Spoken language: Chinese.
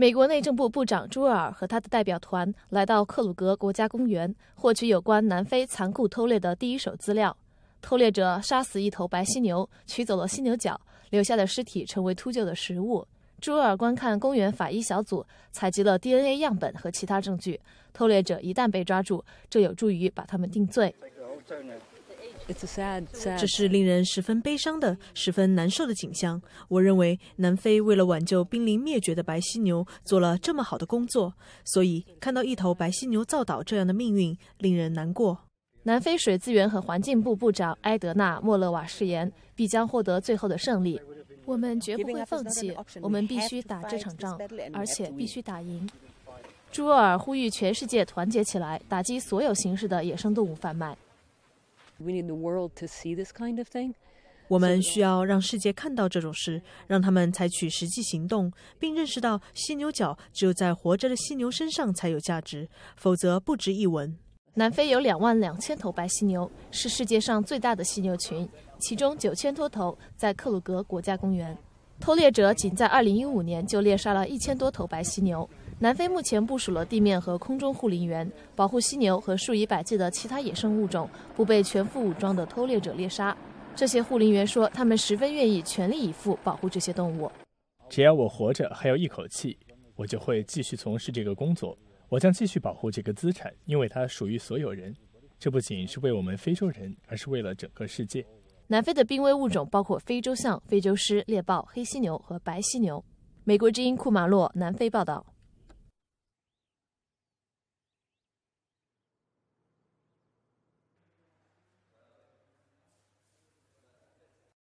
美国内政部部长朱尔和他的代表团来到克鲁格国家公园，获取有关南非残酷偷猎的第一手资料。偷猎者杀死一头白犀牛，取走了犀牛角，留下的尸体成为秃鹫的食物。朱尔观看公园法医小组采集了 DNA 样本和其他证据。偷猎者一旦被抓住，这有助于把他们定罪。这是令人十分悲伤的、十分难受的景象。我认为南非为了挽救濒临灭绝的白犀牛做了这么好的工作，所以看到一头白犀牛造岛这样的命运，令人难过。南非水资源和环境部部长埃德纳·莫勒瓦誓言必将获得最后的胜利。我们绝不会放弃，我们必须打这场仗，而且必须打赢。朱厄尔呼吁全世界团结起来，打击所有形式的野生动物贩卖。我们需要让世界看到这种事，让他们采取实际行动，并认识到犀牛角只有在活着的犀牛身上才有价值，否则不值一文。南非有两万两千头白犀牛，是世界上最大的犀牛群，其中九千多头在克鲁格国家公园。偷猎者仅在2015年就猎杀了一千多头白犀牛。南非目前部署了地面和空中护林员，保护犀牛和数以百计的其他野生物种不被全副武装的偷猎者猎杀。这些护林员说，他们十分愿意全力以赴保护这些动物。只要我活着还有一口气，我就会继续从事这个工作。我将继续保护这个资产，因为它属于所有人。这不仅是为我们非洲人，而是为了整个世界。南非的濒危物种包括非洲象、非洲狮、猎豹、黑犀牛和白犀牛。美国之音库马洛，南非报道。